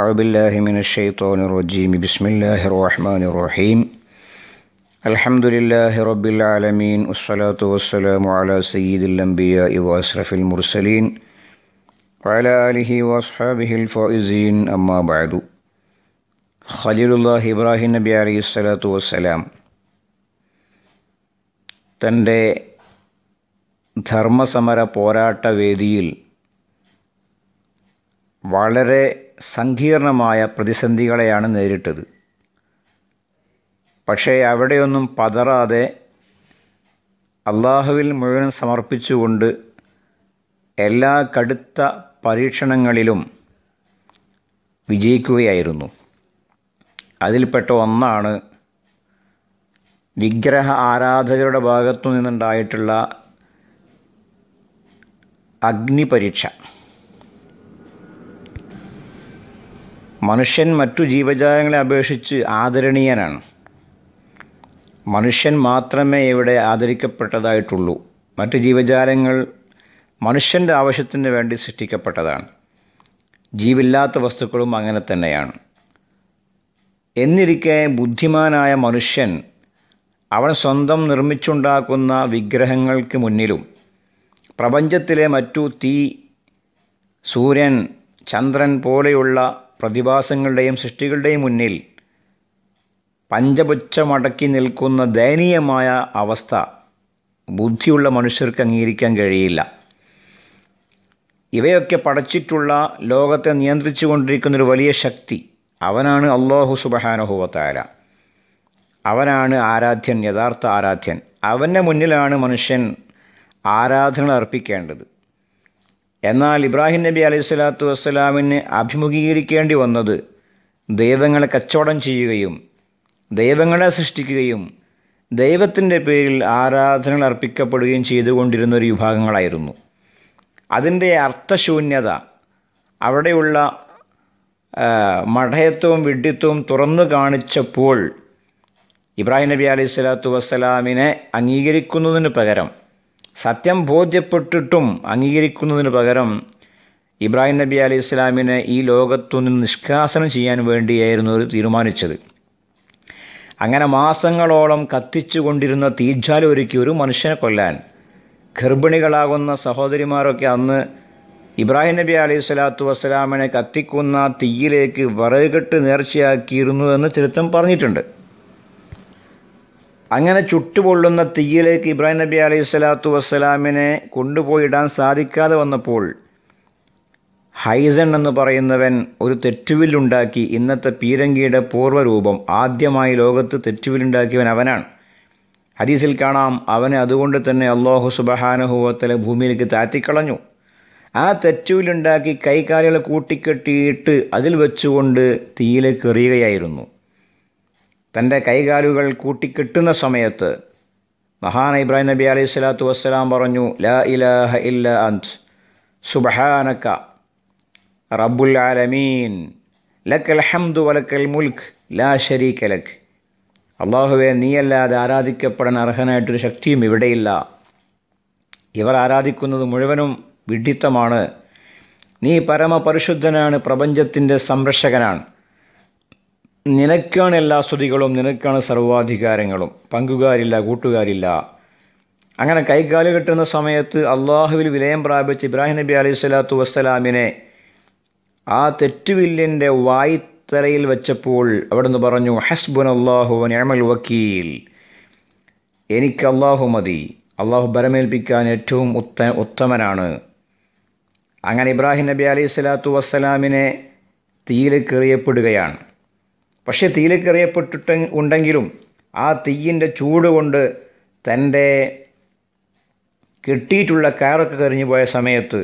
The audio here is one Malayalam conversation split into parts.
أعوذ بالله من الشيطان الرجيم بسم الله الرحمن الرحيم الحمد لله رب العالمين والصلاة والسلام على سيد الأنبياء وأشرف المرسلين وعلى آله وأصحابه الفائزين أما بعد خليل الله إبراഹിം നബി അലൈഹി സ്വലാത്തു വസ്സലാം തൻ്റെ ധർമ്മസമര പോരാട്ട വേദിയിൽ വളരെ സങ്കീർണമായ പ്രതിസന്ധികളെയാണ് നേരിട്ടത് പക്ഷേ അവിടെയൊന്നും പതറാതെ അള്ളാഹുവിൽ മുഴുവൻ സമർപ്പിച്ചുകൊണ്ട് എല്ലാ കടുത്ത പരീക്ഷണങ്ങളിലും വിജയിക്കുകയായിരുന്നു അതിൽപ്പെട്ട ഒന്നാണ് വിഗ്രഹ ആരാധകരുടെ ഭാഗത്തു നിന്നുണ്ടായിട്ടുള്ള അഗ്നിപരീക്ഷ മനുഷ്യൻ മറ്റു ജീവജാലങ്ങളെ അപേക്ഷിച്ച് ആദരണീയനാണ് മനുഷ്യൻ മാത്രമേ ഇവിടെ ആദരിക്കപ്പെട്ടതായിട്ടുള്ളൂ മറ്റ് ജീവജാലങ്ങൾ മനുഷ്യൻ്റെ ആവശ്യത്തിന് വേണ്ടി സൃഷ്ടിക്കപ്പെട്ടതാണ് ജീവില്ലാത്ത വസ്തുക്കളും അങ്ങനെ തന്നെയാണ് എന്നിരിക്കെ ബുദ്ധിമാനായ മനുഷ്യൻ അവൻ സ്വന്തം നിർമ്മിച്ചുണ്ടാക്കുന്ന വിഗ്രഹങ്ങൾക്ക് മുന്നിലും പ്രപഞ്ചത്തിലെ മറ്റു തീ സൂര്യൻ ചന്ദ്രൻ പോലെയുള്ള പ്രതിഭാസങ്ങളുടെയും സൃഷ്ടികളുടെയും മുന്നിൽ പഞ്ചപുച്ഛമടക്കി നിൽക്കുന്ന ദയനീയമായ അവസ്ഥ ബുദ്ധിയുള്ള മനുഷ്യർക്ക് അംഗീകരിക്കാൻ കഴിയില്ല ഇവയൊക്കെ പടച്ചിട്ടുള്ള ലോകത്തെ നിയന്ത്രിച്ചു കൊണ്ടിരിക്കുന്ന ഒരു വലിയ ശക്തി അവനാണ് അള്ളാഹു സുബഹാനുഹൂവത്താര അവനാണ് ആരാധ്യൻ യഥാർത്ഥ ആരാധ്യൻ അവൻ്റെ മുന്നിലാണ് മനുഷ്യൻ ആരാധന അർപ്പിക്കേണ്ടത് എന്നാൽ ഇബ്രാഹിം നബി അലൈഹി സ്വലാത്തു വസ്സലാമിന് അഭിമുഖീകരിക്കേണ്ടി വന്നത് ദൈവങ്ങളെ കച്ചവടം ചെയ്യുകയും ദൈവങ്ങളെ സൃഷ്ടിക്കുകയും ദൈവത്തിൻ്റെ പേരിൽ ആരാധനകൾ അർപ്പിക്കപ്പെടുകയും ചെയ്തുകൊണ്ടിരുന്ന ഒരു വിഭാഗങ്ങളായിരുന്നു അതിൻ്റെ അർത്ഥശൂന്യത അവിടെയുള്ള മഠയത്വവും വിഡ്ഢിത്വവും തുറന്നു കാണിച്ചപ്പോൾ ഇബ്രാഹിം നബി അലൈഹി സ്വലാത്തു വസ്സലാമിനെ അംഗീകരിക്കുന്നതിന് പകരം സത്യം ബോധ്യപ്പെട്ടിട്ടും അംഗീകരിക്കുന്നതിന് പകരം ഇബ്രാഹിം നബി അലി ഇസ്ലാമിനെ ഈ ലോകത്തു നിന്ന് നിഷ്കാസനം ചെയ്യാൻ വേണ്ടിയായിരുന്നു അവർ തീരുമാനിച്ചത് അങ്ങനെ മാസങ്ങളോളം കത്തിച്ചുകൊണ്ടിരുന്ന കൊണ്ടിരുന്ന ഒരുക്കി ഒരു മനുഷ്യനെ കൊല്ലാൻ ഗർഭിണികളാകുന്ന സഹോദരിമാരൊക്കെ അന്ന് ഇബ്രാഹിം നബി അലൈഹി സ്വലാത്തു വസ്സലാമിനെ കത്തിക്കുന്ന തീയിലേക്ക് വറകെട്ട് നേർച്ചയാക്കിയിരുന്നു എന്ന് ചരിത്രം പറഞ്ഞിട്ടുണ്ട് അങ്ങനെ ചുട്ടുപൊള്ളുന്ന തീയിലേക്ക് ഇബ്രാഹിം നബി അലൈഹി സ്വലാത്തു വസ്സലാമിനെ കൊണ്ടുപോയിടാൻ സാധിക്കാതെ വന്നപ്പോൾ ഹൈസൺ എന്ന് പറയുന്നവൻ ഒരു തെറ്റുവില്ലുണ്ടാക്കി ഇന്നത്തെ പീരങ്കിയുടെ പൂർവ്വരൂപം ആദ്യമായി ലോകത്ത് തെറ്റുവില്ലുണ്ടാക്കിയവൻ അവനാണ് ഹദീസിൽ കാണാം അവനെ അതുകൊണ്ട് തന്നെ അള്ളാഹു സുബഹാനുഹൂവത്തലെ ഭൂമിയിലേക്ക് താത്തിക്കളഞ്ഞു ആ തെറ്റുവിലുണ്ടാക്കി കൈകാലുകൾ കൂട്ടിക്കെട്ടിയിട്ട് അതിൽ വെച്ചുകൊണ്ട് തീയിലേക്ക് എറിയുകയായിരുന്നു തൻ്റെ കൈകാലുകൾ കൂട്ടിക്കെട്ടുന്ന സമയത്ത് മഹാൻ ഇബ്രാഹിം നബി അലൈഹി സ്വലാത്തു വസ്സലാം പറഞ്ഞു ലാ ഇലാഹ ഇല്ല അന്ത് സുബഹാനക്ക റബ്ബുൽ ആലമീൻ ലക്കൽ ഹംദു വലക്കൽ മുൽക്ക് ലാ ഷരീഖ ലക് അള്ളാഹുവെ നീയല്ലാതെ ആരാധിക്കപ്പെടാൻ അർഹനായിട്ടൊരു ശക്തിയും ഇവിടെയില്ല ഇവർ ആരാധിക്കുന്നത് മുഴുവനും വിഡിത്തമാണ് നീ പരമപരിശുദ്ധനാണ് പ്രപഞ്ചത്തിൻ്റെ സംരക്ഷകനാണ് നിനക്കാണ് എല്ലാ സ്തുതികളും നിനക്കാണ് സർവാധികാരങ്ങളും പങ്കുകാരില്ല കൂട്ടുകാരില്ല അങ്ങനെ കൈകാല് കെട്ടുന്ന സമയത്ത് അള്ളാഹുവിൽ വിലയം പ്രാപിച്ച് ഇബ്രാഹിം നബി അലൈഹി സ്വലാത്തു വസ്സലാമിനെ ആ തെറ്റുവില്ലിൻ്റെ വായ്ത്തലയിൽ വെച്ചപ്പോൾ അവിടുന്ന് പറഞ്ഞു ഹസ്ബുൻ അള്ളാഹു നിയമൽ വക്കീൽ എനിക്ക് അള്ളാഹു മതി അള്ളാഹു ബരമേൽപ്പിക്കാൻ ഏറ്റവും ഉത്ത ഉത്തമനാണ് അങ്ങനെ ഇബ്രാഹിം നബി അലൈഹി സ്വലാത്തു വസ്സലാമിനെ തീരെ കയറിയപ്പെടുകയാണ് പക്ഷെ തീയിലേക്കെറിയപ്പെട്ടിട്ട് ഉണ്ടെങ്കിലും ആ തീയിൻ്റെ ചൂട് കൊണ്ട് തൻ്റെ കെട്ടിയിട്ടുള്ള കയറൊക്കെ കരിഞ്ഞു പോയ സമയത്ത്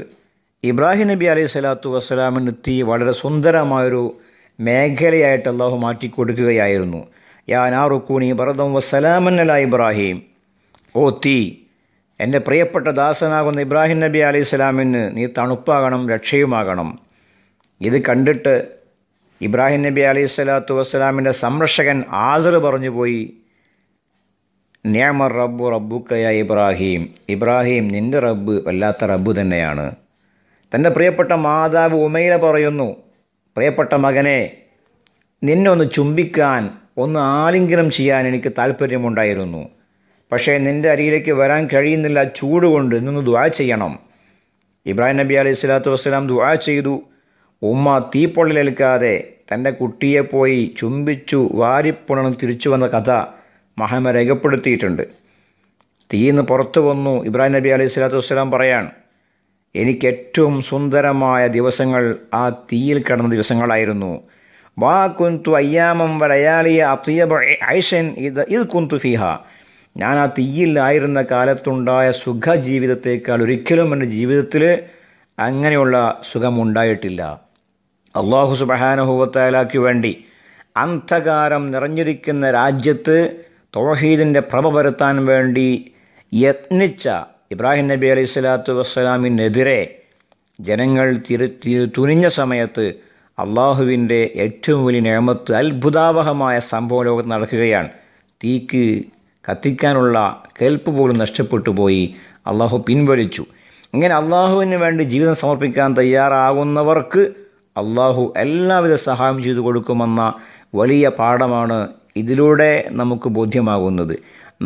ഇബ്രാഹിം നബി അലൈഹി സ്വലാത്തു വസ്സലാമിന് തീ വളരെ സുന്ദരമായൊരു മേഖലയായിട്ട് അള്ളാഹു മാറ്റിക്കൊടുക്കുകയായിരുന്നു യാ നാറുക്കൂണി ഭരതം വസ്സലാമന്നല ഇബ്രാഹിം ഓ തീ എൻ്റെ പ്രിയപ്പെട്ട ദാസനാകുന്ന ഇബ്രാഹിം നബി അലൈഹി സ്വലാമിന് നീ തണുപ്പാകണം രക്ഷയുമാകണം ഇത് കണ്ടിട്ട് ഇബ്രാഹിം നബി അലൈഹി സ്വലാത്തു വസ്സലാമിൻ്റെ സംരക്ഷകൻ ആസർ പറഞ്ഞു പോയി നിയമർ റബ്ബു റബ്ബുക്കയ ഇബ്രാഹിം ഇബ്രാഹിം നിൻ്റെ റബ്ബ് വല്ലാത്ത റബ്ബ് തന്നെയാണ് തൻ്റെ പ്രിയപ്പെട്ട മാതാവ് ഉമയില പറയുന്നു പ്രിയപ്പെട്ട മകനെ നിന്നെ ഒന്ന് ചുംബിക്കാൻ ഒന്ന് ആലിംഗനം ചെയ്യാൻ എനിക്ക് താല്പര്യമുണ്ടായിരുന്നു പക്ഷേ നിൻ്റെ അരിയിലേക്ക് വരാൻ കഴിയുന്നില്ല ചൂടുകൊണ്ട് നിന്ന് ദ്വാ ചെയ്യണം ഇബ്രാഹിം നബി അലൈഹി സ്വലാത്തു വസ്സലാം ദ്വാ ചെയ്തു ഉമ്മ തീപ്പൊള്ളിലേൽക്കാതെ തൻ്റെ കുട്ടിയെ പോയി ചുംബിച്ചു വാരിപ്പുണർന്ന് തിരിച്ചു വന്ന കഥ മഹമ്മ രേഖപ്പെടുത്തിയിട്ടുണ്ട് തീന്ന് പുറത്തു വന്നു ഇബ്രാഹിം നബി അലൈഹി സ്വലാത്തു വസ്സലാം പറയാണ് എനിക്ക് ഏറ്റവും സുന്ദരമായ ദിവസങ്ങൾ ആ തീയിൽ കിടന്ന ദിവസങ്ങളായിരുന്നു വാ കുന്തു അയ്യാമം വരയാളിയ അത്തിയബ ഐഷൻ ഇത് ഇത് കുന്തു ഫിഹ ഞാൻ ആ തീയിലായിരുന്ന കാലത്തുണ്ടായ സുഖജീവിതത്തേക്കാൾ ഒരിക്കലും എൻ്റെ ജീവിതത്തിൽ അങ്ങനെയുള്ള സുഖമുണ്ടായിട്ടില്ല അള്ളാഹു സുബഹാനുഭവത്താലാക്കു വേണ്ടി അന്ധകാരം നിറഞ്ഞിരിക്കുന്ന രാജ്യത്ത് തോഹീദിൻ്റെ പ്രഭ പരത്താൻ വേണ്ടി യത്നിച്ച ഇബ്രാഹിം നബി അലൈഹി സ്വലാത്തു വസ്സലാമിനെതിരെ ജനങ്ങൾ തിരു തുനിഞ്ഞ സമയത്ത് അള്ളാഹുവിൻ്റെ ഏറ്റവും വലിയ നിയമത്ത് അത്ഭുതാവഹമായ സംഭവ ലോകത്ത് നടക്കുകയാണ് തീക്ക് കത്തിക്കാനുള്ള കേൾപ്പ് പോലും നഷ്ടപ്പെട്ടു പോയി അള്ളാഹു പിൻവലിച്ചു ഇങ്ങനെ അള്ളാഹുവിന് വേണ്ടി ജീവിതം സമർപ്പിക്കാൻ തയ്യാറാകുന്നവർക്ക് അള്ളാഹു എല്ലാവിധ സഹായം ചെയ്തു കൊടുക്കുമെന്ന വലിയ പാഠമാണ് ഇതിലൂടെ നമുക്ക് ബോധ്യമാകുന്നത്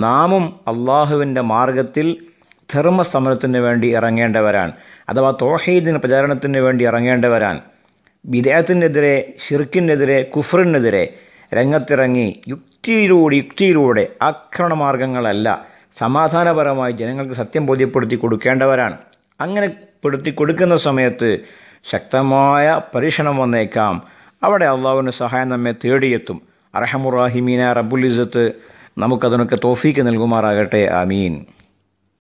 നാമും അള്ളാഹുവിൻ്റെ മാർഗത്തിൽ ധർമ്മസമരത്തിന് വേണ്ടി ഇറങ്ങേണ്ടവരാണ് അഥവാ തോഹീദിന് പ്രചാരണത്തിന് വേണ്ടി ഇറങ്ങേണ്ടവരാണ് വിദേഹത്തിനെതിരെ ഷിർക്കിനെതിരെ കുഫറിനെതിരെ രംഗത്തിറങ്ങി യുക്തിയിലൂടെ യുക്തിയിലൂടെ ആക്രമണ മാർഗങ്ങളല്ല സമാധാനപരമായി ജനങ്ങൾക്ക് സത്യം ബോധ്യപ്പെടുത്തി കൊടുക്കേണ്ടവരാണ് അങ്ങനെ പെടുത്തി കൊടുക്കുന്ന സമയത്ത് ശക്തമായ പരീക്ഷണം വന്നേക്കാം അവിടെ അള്ളാഹുവിൻ്റെ സഹായം നമ്മെ തേടിയെത്തും അർഹമുറാഹിമീന ഇസത്ത് നമുക്കതിനൊക്കെ തോഫീക്ക് നൽകുമാറാകട്ടെ ആമീൻ